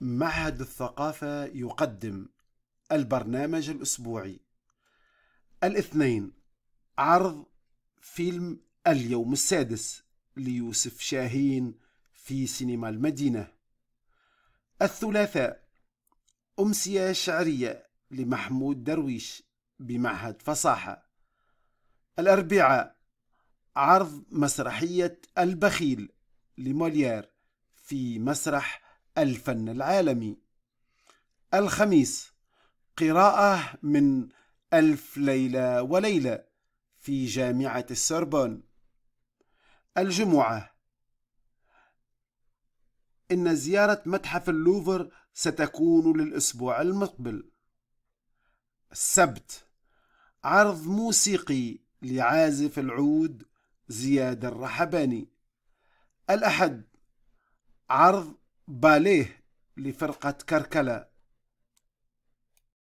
معهد الثقافة يقدم البرنامج الأسبوعي الاثنين عرض فيلم اليوم السادس ليوسف شاهين في سينما المدينة الثلاثاء أمسية شعرية لمحمود درويش بمعهد فصاحة الأربعاء عرض مسرحية البخيل لموليير في مسرح الفن العالمي الخميس قراءة من ألف ليلة وليلة في جامعة السربون الجمعة إن زيارة متحف اللوفر ستكون للأسبوع المقبل السبت عرض موسيقي لعازف العود زياد الرحباني الأحد عرض باليه لفرقة كركلة